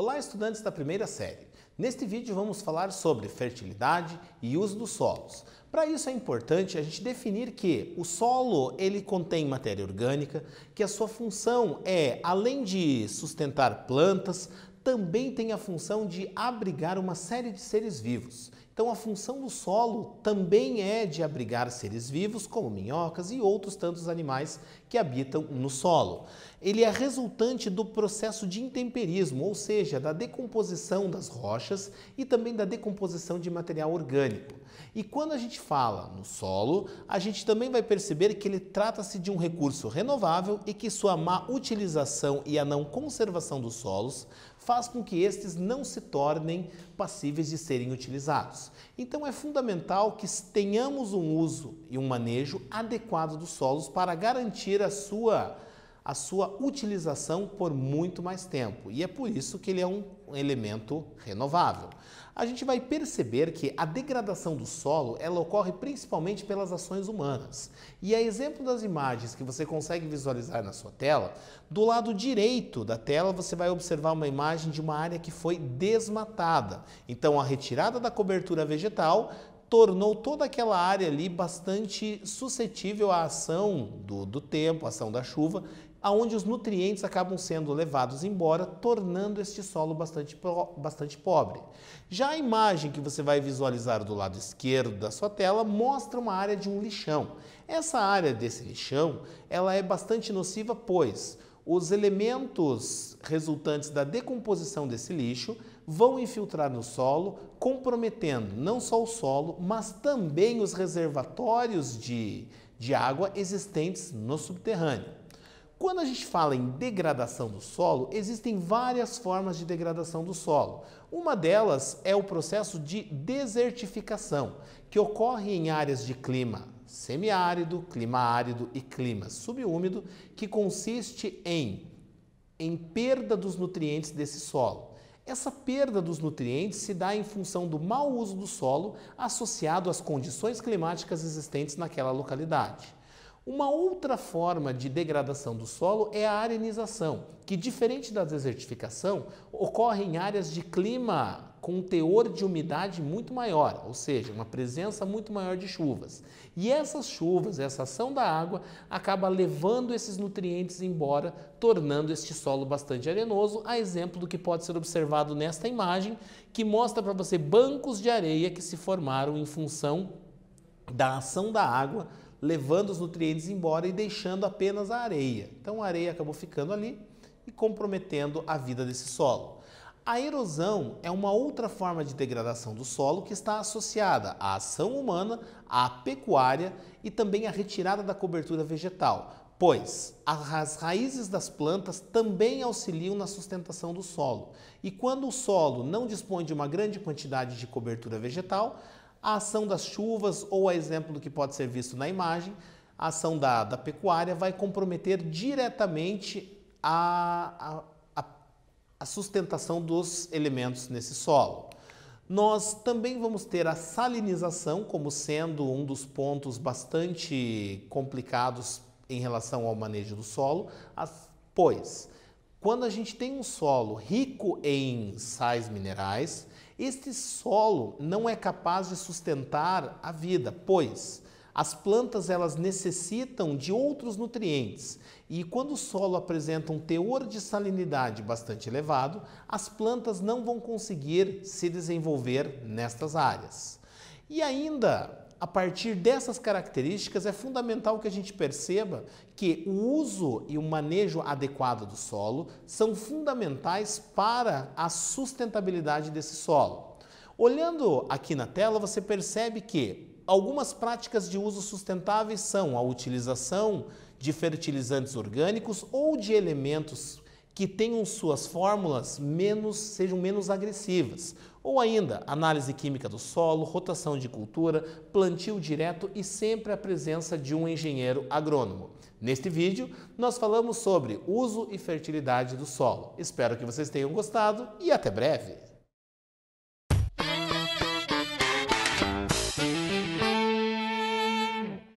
Olá, estudantes da primeira série. Neste vídeo vamos falar sobre fertilidade e uso dos solos. Para isso é importante a gente definir que o solo ele contém matéria orgânica, que a sua função é, além de sustentar plantas, também tem a função de abrigar uma série de seres vivos. Então, a função do solo também é de abrigar seres vivos, como minhocas e outros tantos animais que habitam no solo. Ele é resultante do processo de intemperismo, ou seja, da decomposição das rochas e também da decomposição de material orgânico. E quando a gente fala no solo, a gente também vai perceber que ele trata-se de um recurso renovável e que sua má utilização e a não conservação dos solos faz com que estes não se tornem passíveis de serem utilizados. Então é fundamental que tenhamos um uso e um manejo adequado dos solos para garantir a sua a sua utilização por muito mais tempo. E é por isso que ele é um elemento renovável a gente vai perceber que a degradação do solo ela ocorre principalmente pelas ações humanas. E a é exemplo das imagens que você consegue visualizar na sua tela, do lado direito da tela você vai observar uma imagem de uma área que foi desmatada. Então a retirada da cobertura vegetal tornou toda aquela área ali bastante suscetível à ação do, do tempo, à ação da chuva, aonde os nutrientes acabam sendo levados embora, tornando este solo bastante, bastante pobre. Já a imagem que você vai visualizar do lado esquerdo da sua tela mostra uma área de um lixão. Essa área desse lixão, ela é bastante nociva, pois os elementos resultantes da decomposição desse lixo vão infiltrar no solo, comprometendo não só o solo, mas também os reservatórios de, de água existentes no subterrâneo. Quando a gente fala em degradação do solo, existem várias formas de degradação do solo. Uma delas é o processo de desertificação, que ocorre em áreas de clima semiárido, clima árido e clima subúmido, que consiste em, em perda dos nutrientes desse solo. Essa perda dos nutrientes se dá em função do mau uso do solo associado às condições climáticas existentes naquela localidade. Uma outra forma de degradação do solo é a arenização, que diferente da desertificação, ocorre em áreas de clima com um teor de umidade muito maior, ou seja, uma presença muito maior de chuvas. E essas chuvas, essa ação da água, acaba levando esses nutrientes embora, tornando este solo bastante arenoso, a exemplo do que pode ser observado nesta imagem, que mostra para você bancos de areia que se formaram em função da ação da água levando os nutrientes embora e deixando apenas a areia. Então a areia acabou ficando ali e comprometendo a vida desse solo. A erosão é uma outra forma de degradação do solo que está associada à ação humana, à pecuária e também à retirada da cobertura vegetal, pois as raízes das plantas também auxiliam na sustentação do solo. E quando o solo não dispõe de uma grande quantidade de cobertura vegetal, a ação das chuvas, ou a exemplo do que pode ser visto na imagem, a ação da, da pecuária vai comprometer diretamente a, a, a sustentação dos elementos nesse solo. Nós também vamos ter a salinização como sendo um dos pontos bastante complicados em relação ao manejo do solo, pois quando a gente tem um solo rico em sais minerais, este solo não é capaz de sustentar a vida, pois as plantas elas necessitam de outros nutrientes e quando o solo apresenta um teor de salinidade bastante elevado, as plantas não vão conseguir se desenvolver nestas áreas. E ainda a partir dessas características, é fundamental que a gente perceba que o uso e o manejo adequado do solo são fundamentais para a sustentabilidade desse solo. Olhando aqui na tela, você percebe que algumas práticas de uso sustentáveis são a utilização de fertilizantes orgânicos ou de elementos que tenham suas fórmulas menos, sejam menos agressivas. Ou ainda, análise química do solo, rotação de cultura, plantio direto e sempre a presença de um engenheiro agrônomo. Neste vídeo, nós falamos sobre uso e fertilidade do solo. Espero que vocês tenham gostado e até breve!